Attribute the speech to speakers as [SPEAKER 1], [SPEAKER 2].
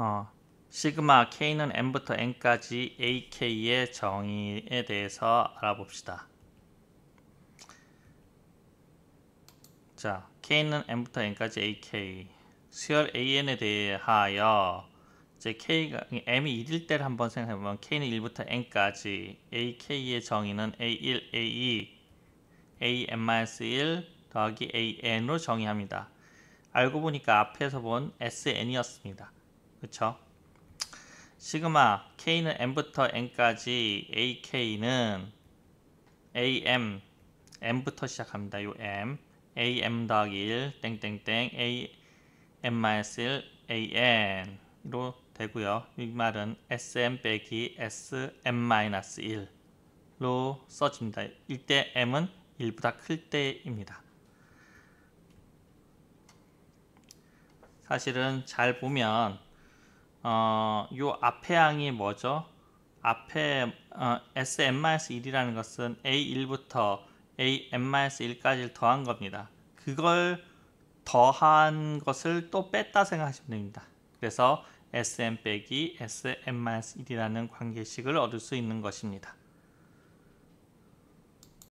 [SPEAKER 1] 어, 시그마 k는 n부터 n까지 ak의 정의에 대해서 알아봅시다. 자, k는 n부터 n까지 ak 수열 an에 대하여 이제 k가 m이 1일 때를 한번 생각해 보면 k는 1부터 n까지 ak의 정의는 a1, a2, an-1 더하기 an으로 정의합니다. 알고 보니까 앞에서 본 sn이었습니다. 그쵸? 시그마 K는 M부터 N까지 AK는 AM M부터 시작합니다. 요 M AM 더하기 1 땡땡땡 AM-1 a n 로 되고요. 이 말은 SM 빼기 SM-1로 써집니다. 이때 M은 1보다 클 때입니다. 사실은 잘 보면 어, 요 앞에 항이 뭐죠? 앞에 어, SM-1이라는 것은 A1부터 AM-1까지를 더한 겁니다. 그걸 더한 것을 또 뺐다 생각하시면 됩니다. 그래서 SM 빼기 SM-1이라는 관계식을 얻을 수 있는 것입니다.